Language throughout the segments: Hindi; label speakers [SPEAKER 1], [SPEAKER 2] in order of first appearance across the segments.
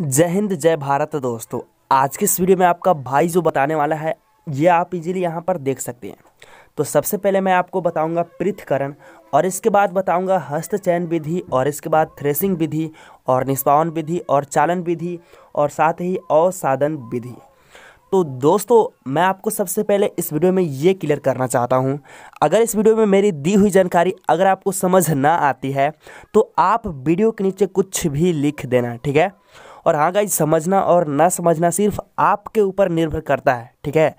[SPEAKER 1] जय हिंद जय भारत दोस्तों आज के इस वीडियो में आपका भाई जो बताने वाला है ये आप इजीली यहाँ पर देख सकते हैं तो सबसे पहले मैं आपको बताऊंगा पृथकरण और इसके बाद बताऊंगा हस्तचयन विधि और इसके बाद थ्रेसिंग विधि और निष्पावन विधि और चालन विधि और साथ ही अवसाधन विधि तो दोस्तों मैं आपको सबसे पहले इस वीडियो में ये क्लियर करना चाहता हूँ अगर इस वीडियो में मेरी दी हुई जानकारी अगर आपको समझ ना आती है तो आप वीडियो के नीचे कुछ भी लिख देना ठीक है और हाँ गाइज समझना और ना समझना सिर्फ आपके ऊपर निर्भर करता है ठीक है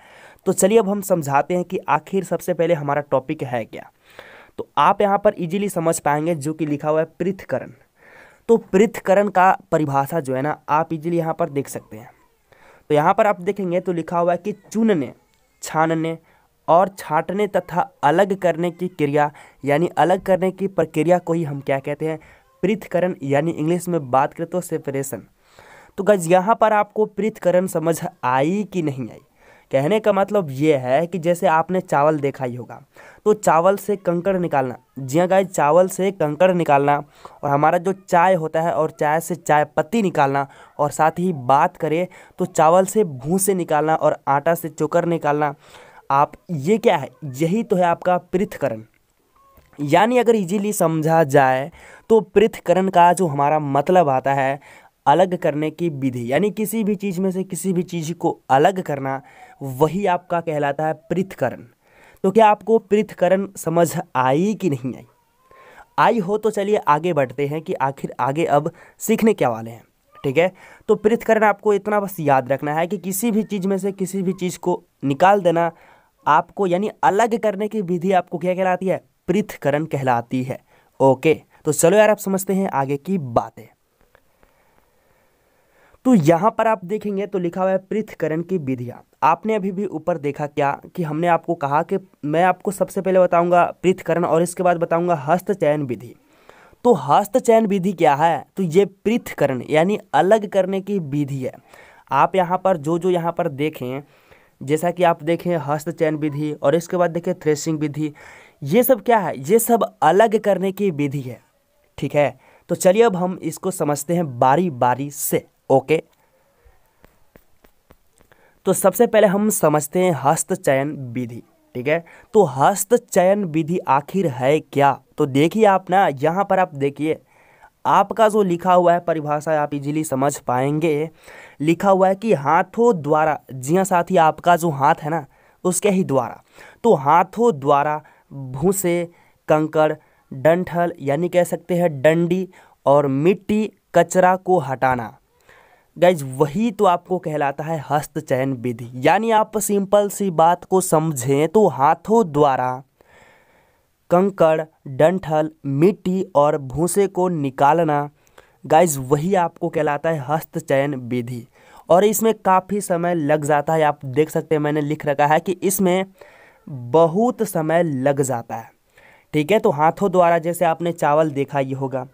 [SPEAKER 1] तो चलिए अब हम समझाते हैं कि आखिर सबसे पहले हमारा टॉपिक है क्या तो आप यहाँ पर इजीली समझ पाएंगे जो कि लिखा हुआ है पृथकरण तो पृथकरण का परिभाषा जो है ना आप इजीली यहाँ पर देख सकते हैं तो यहाँ पर आप देखेंगे तो लिखा हुआ है कि चुनने छानने और छाटने तथा अलग करने की क्रिया यानी अलग करने की प्रक्रिया को ही हम क्या कहते हैं पृथकरण यानी इंग्लिश में बात करें तो सेपरेशन तो गज यहाँ पर आपको पृथकरण समझ आई कि नहीं आई कहने का मतलब ये है कि जैसे आपने चावल देखा ही होगा तो चावल से कंकड़ निकालना जी हाँ गाय चावल से कंकड़ निकालना और हमारा जो चाय होता है और चाय से चाय पत्ती निकालना और साथ ही बात करें तो चावल से भूसे निकालना और आटा से चोकर निकालना आप ये क्या है यही तो है आपका पृथकरण यानी अगर इजीली समझा जाए तो पृथकरण का जो हमारा मतलब आता है अलग करने की विधि यानी किसी भी चीज़ में से किसी भी चीज़ को अलग करना वही आपका कहलाता है पृथकरण तो क्या आपको पृथकरण समझ आई कि नहीं आई आई हो तो चलिए आगे बढ़ते हैं कि आखिर आगे अब सीखने क्या वाले हैं ठीक है तो पृथकरण आपको इतना बस याद रखना है कि किसी भी चीज़ में से किसी भी चीज़ को निकाल देना आपको यानी अलग करने की विधि आपको क्या कहलाती है पृथकरण कहलाती है ओके तो चलो यार आप समझते हैं आगे की बातें तो यहाँ पर आप देखेंगे तो लिखा हुआ है पृथकरण की विधियाँ आपने अभी भी ऊपर देखा क्या कि हमने आपको कहा कि मैं आपको सबसे पहले बताऊंगा पृथकरण और इसके बाद बताऊंगा चयन विधि तो हस्तचयन विधि क्या है तो ये पृथकरण यानी अलग करने की विधि है आप यहाँ पर जो जो यहाँ पर देखें जैसा कि आप देखें हस्त चयन विधि और इसके बाद देखें थ्रेसिंग विधि ये सब क्या है ये सब अलग करने की विधि है ठीक है तो चलिए अब हम इसको समझते हैं बारी बारी से ओके तो सबसे पहले हम समझते हैं हस्त चयन विधि ठीक है तो हस्त चयन विधि आखिर है क्या तो देखिए आप ना यहाँ पर आप देखिए आपका जो लिखा हुआ है परिभाषा आप इजीली समझ पाएंगे लिखा हुआ है कि हाथों द्वारा जी हाँ साथी आपका जो हाथ है ना उसके ही द्वारा तो हाथों द्वारा भूसे कंकड़ डंठल यानी कह सकते हैं डंडी और मिट्टी कचरा को हटाना गाइज वही तो आपको कहलाता है हस्त चयन विधि यानी आप सिंपल सी बात को समझें तो हाथों द्वारा कंकड़ डंठल मिट्टी और भूसे को निकालना गाइज वही आपको कहलाता है हस्त चयन विधि और इसमें काफ़ी समय लग जाता है आप देख सकते हैं मैंने लिख रखा है कि इसमें बहुत समय लग जाता है ठीक है तो हाथों द्वारा जैसे आपने चावल देखा ही होगा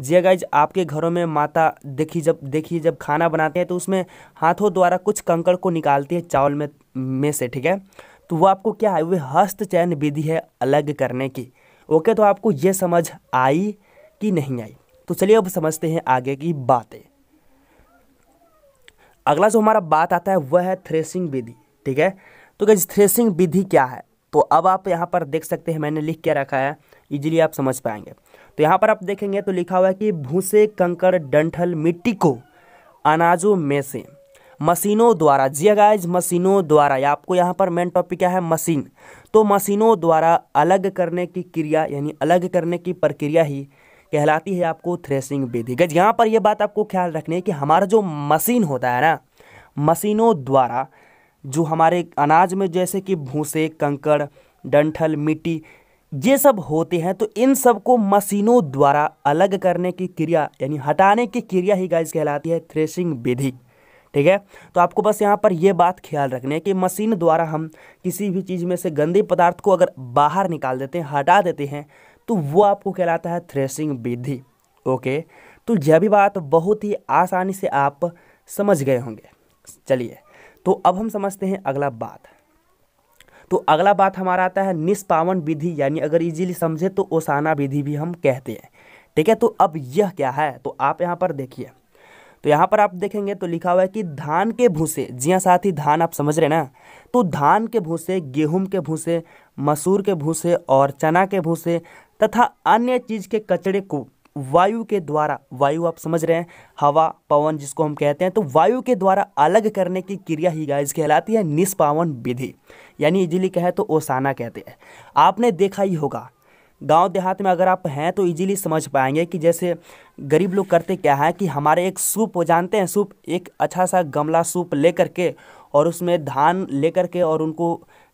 [SPEAKER 1] जी गाइज हाँ आपके घरों में माता देखी जब देखिए जब खाना बनाते हैं तो उसमें हाथों द्वारा कुछ कंकड़ को निकालती है चावल में में से ठीक है तो वो आपको क्या है वह हस्त चयन विधि है अलग करने की ओके तो आपको ये समझ आई कि नहीं आई तो चलिए अब समझते हैं आगे की बातें अगला जो हमारा बात आता है वह है थ्रेसिंग विधि ठीक है तो गाइज थ्रेसिंग विधि क्या है तो अब आप यहाँ पर देख सकते हैं मैंने लिख के रखा है इजीली आप समझ पाएंगे तो यहाँ पर आप देखेंगे तो लिखा हुआ है कि भूसे कंकर डंठल मिट्टी को अनाजों में से मशीनों द्वारा जी गाइज मशीनों द्वारा या आपको यहाँ पर मेन टॉपिक क्या है मशीन तो मशीनों द्वारा अलग करने की क्रिया यानी अलग करने की प्रक्रिया ही कहलाती है आपको थ्रेसिंग विधि गज यहाँ पर यह बात आपको ख्याल रखनी है कि हमारा जो मशीन होता है ना मशीनों द्वारा जो हमारे अनाज में जैसे कि भूसे कंकड़ डंठल मिट्टी ये सब होते हैं तो इन सब को मशीनों द्वारा अलग करने की क्रिया यानी हटाने की क्रिया ही गाइज कहलाती है थ्रेशिंग विधि ठीक है तो आपको बस यहाँ पर यह बात ख्याल रखनी है कि मशीन द्वारा हम किसी भी चीज़ में से गंदे पदार्थ को अगर बाहर निकाल देते हैं हटा देते हैं तो वो आपको कहलाता है थ्रेशिंग विधि ओके तो यह भी बात बहुत ही आसानी से आप समझ गए होंगे चलिए तो अब हम समझते हैं अगला बात तो अगला बात हमारा आता है निष्पावन विधि यानी अगर इजीली समझे तो ओसाना विधि भी हम कहते हैं ठीक है तो अब यह क्या है तो आप यहाँ पर देखिए तो यहाँ पर आप देखेंगे तो लिखा हुआ है कि धान के भूसे जिया हाँ साथ ही धान आप समझ रहे ना तो धान के भूसे गेहूं के भूसे मसूर के भूसे और चना के भूसे तथा अन्य चीज़ के कचड़े को वायु के द्वारा वायु आप समझ रहे हैं हवा पवन जिसको हम कहते हैं तो वायु के द्वारा अलग करने की क्रिया ही गाइज कहलाती है निष्पावन विधि यानी इजीली कहे तो ओसाना कहते हैं आपने देखा ही होगा गांव देहात में अगर आप हैं तो इजीली समझ पाएंगे कि जैसे गरीब लोग करते क्या है कि हमारे एक सूप वो जानते हैं सूप एक अच्छा सा गमला सूप ले करके और उसमें धान ले करके और उनको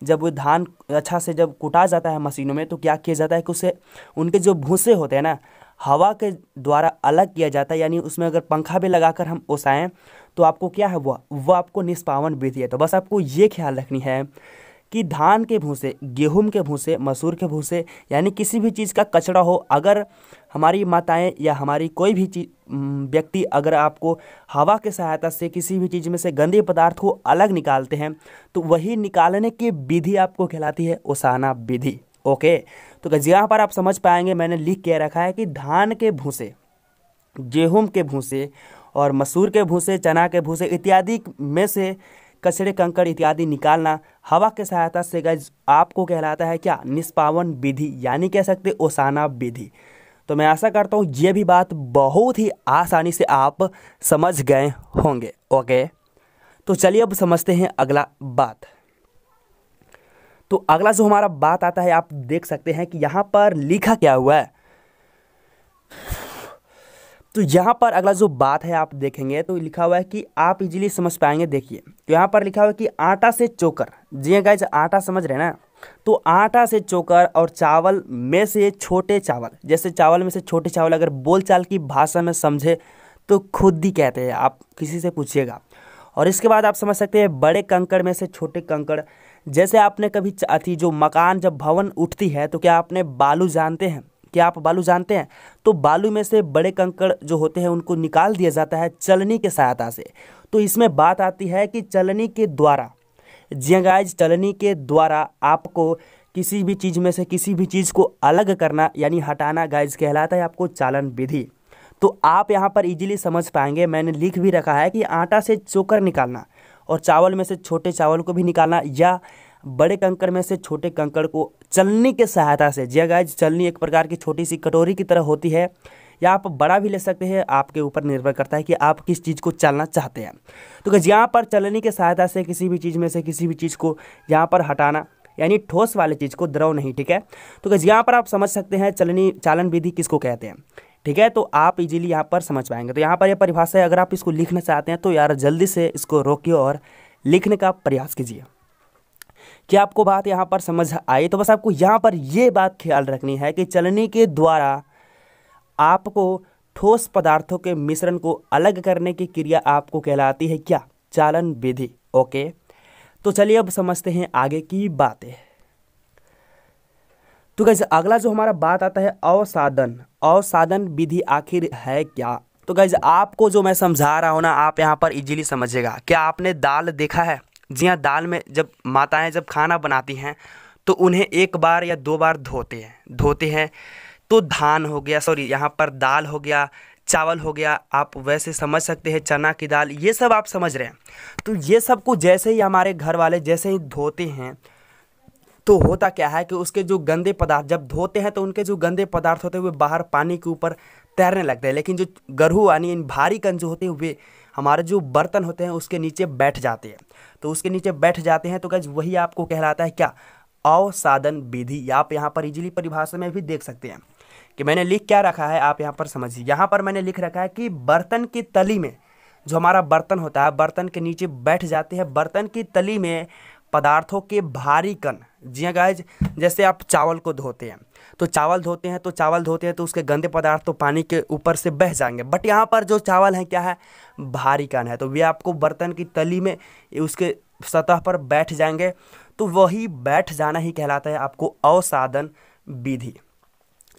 [SPEAKER 1] जब वो धान अच्छा से जब कुटा जाता है मशीनों में तो क्या किया जाता है कि उसे उनके जो भूसे होते हैं ना हवा के द्वारा अलग किया जाता है यानी उसमें अगर पंखा भी लगाकर हम ओसाएँ तो आपको क्या है वह वह आपको निष्पावन विधि है तो बस आपको ये ख्याल रखनी है कि धान के भूसे गेहूं के भूसे मसूर के भूसे यानी किसी भी चीज़ का कचरा हो अगर हमारी माताएं या हमारी कोई भी चीज व्यक्ति अगर आपको हवा के सहायता से किसी भी चीज़ में से गंदे पदार्थ को अलग निकालते हैं तो वही निकालने की विधि आपको कहलाती है ओसाना विधि ओके तो यहाँ पर आप समझ पाएंगे मैंने लिख के रखा है कि धान के भूसे गेहूँ के भूसे और मसूर के भूसे चना के भूसे इत्यादि में से कचरे कंकड़ इत्यादि निकालना हवा के सहायता से गज आपको कहलाता है क्या निष्पावन विधि यानी कह सकते ओसाना विधि तो मैं आशा करता हूँ ये भी बात बहुत ही आसानी से आप समझ गए होंगे ओके तो चलिए अब समझते हैं अगला बात तो अगला जो हमारा बात आता है आप देख सकते हैं कि यहाँ पर लिखा क्या हुआ है तो यहाँ पर अगला जो बात है आप देखेंगे तो लिखा हुआ है कि आप इजीली समझ पाएंगे देखिए तो यहाँ पर लिखा हुआ है कि आटा से चोकर जी गाइज हाँ आटा समझ रहे ना तो आटा से चोकर और चावल में से छोटे चावल जैसे चावल में से छोटे चावल अगर बोलचाल की भाषा में समझे तो खुद ही कहते हैं आप किसी से पूछिएगा और इसके बाद आप समझ सकते हैं बड़े कंकड़ में से छोटे कंकड़ जैसे आपने कभी अथी जो मकान जब भवन उठती है तो क्या आपने बालू जानते हैं क्या आप बालू जानते हैं तो बालू में से बड़े कंकड़ जो होते हैं उनको निकाल दिया जाता है चलनी के सहायता से तो इसमें बात आती है कि चलनी के द्वारा जियाज चलनी के द्वारा आपको किसी भी चीज़ में से किसी भी चीज़ को अलग करना यानी हटाना गाइज कहलाता है आपको चालन विधि तो आप यहाँ पर इजीली समझ पाएंगे मैंने लिख भी रखा है कि आटा से चोकर निकालना और चावल में से छोटे चावल को भी निकालना या बड़े कंकड़ में से छोटे कंकड़ को चलनी के सहायता से जी गाय हाँ चलनी एक प्रकार की छोटी सी कटोरी की तरह होती है या आप बड़ा भी ले सकते हैं आपके ऊपर निर्भर करता है कि आप किस चीज़ को चलना चाहते हैं तो यहाँ पर चलनी के सहायता से किसी भी चीज़ में से किसी भी चीज़ को यहाँ पर हटाना यानी ठोस वाले चीज़ को द्रव नहीं ठीक है तो यहाँ पर आप समझ सकते हैं चलनी चालन विधि किसको कहते हैं ठीक है तो आप इजीली यहाँ पर समझ पाएंगे तो यहाँ पर यह परिभाषा है अगर आप इसको लिखना चाहते हैं तो यार जल्दी से इसको रोकिए और लिखने का प्रयास कीजिए क्या आपको बात यहाँ पर समझ आई तो बस आपको यहाँ पर ये बात ख्याल रखनी है कि चलने के द्वारा आपको ठोस पदार्थों के मिश्रण को अलग करने की क्रिया आपको कहलाती है क्या चालन विधि ओके तो चलिए अब समझते हैं आगे की बातें तो गैस अगला जो हमारा बात आता है अवसाधन अवसाधन विधि आखिर है क्या तो गैज आपको जो मैं समझा रहा हूँ ना आप यहाँ पर इजीली समझिएगा क्या आपने दाल देखा है जी हाँ दाल में जब माताएं जब खाना बनाती हैं तो उन्हें एक बार या दो बार धोते हैं धोते हैं तो धान हो गया सॉरी यहाँ पर दाल हो गया चावल हो गया आप वैसे समझ सकते हैं चना की दाल ये सब आप समझ रहे हैं तो ये सब को जैसे ही हमारे घर वाले जैसे ही धोते हैं तो होता क्या है कि उसके जो गंदे पदार्थ जब धोते हैं तो उनके जो गंदे पदार्थ होते हैं वे बाहर पानी के ऊपर तैरने लगते हैं लेकिन जो गरहू यानी इन भारी कण जो होते हैं वे हमारे जो बर्तन होते हैं उसके नीचे बैठ जाते हैं तो उसके नीचे बैठ जाते हैं तो क्या वही आपको कहलाता है क्या अवसाधन विधि आप यहाँ पर इजीली परिभाषा में भी देख सकते हैं कि मैंने लिख क्या रखा है आप यहाँ पर समझिए यहाँ पर मैंने लिख रखा है कि बर्तन की तली में जो हमारा बर्तन होता है बर्तन के नीचे बैठ जाते हैं बर्तन की तली में पदार्थों के भारी कण जी हाँ गाइज जैसे आप चावल को धोते हैं तो चावल धोते हैं तो चावल धोते हैं तो उसके गंदे पदार्थ तो पानी के ऊपर से बह जाएंगे बट यहाँ पर जो चावल है क्या है भारी कण है तो वे आपको बर्तन की तली में उसके सतह पर बैठ जाएंगे तो वही बैठ जाना ही कहलाता है आपको अवसाधन विधि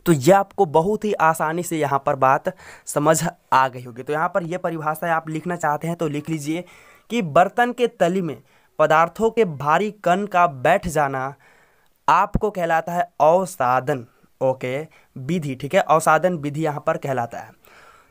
[SPEAKER 1] तो यह आपको बहुत ही आसानी से यहाँ पर बात समझ आ गई होगी तो यहाँ पर यह परिभाषा आप लिखना चाहते हैं तो लिख लीजिए कि बर्तन के तली में पदार्थों के भारी कण का बैठ जाना आपको कहलाता है अवसादन ओके विधि ठीक है अवसादन विधि यहाँ पर कहलाता है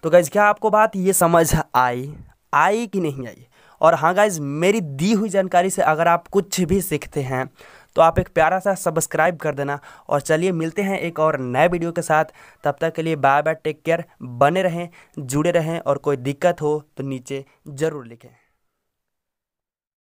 [SPEAKER 1] तो गैज क्या आपको बात ये समझ आई आई कि नहीं आई और हाँ गाइज मेरी दी हुई जानकारी से अगर आप कुछ भी सीखते हैं तो आप एक प्यारा सा सब्सक्राइब कर देना और चलिए मिलते हैं एक और नए वीडियो के साथ तब तक के लिए बाय बाय टेक केयर बने रहें जुड़े रहें और कोई दिक्कत हो तो नीचे ज़रूर लिखें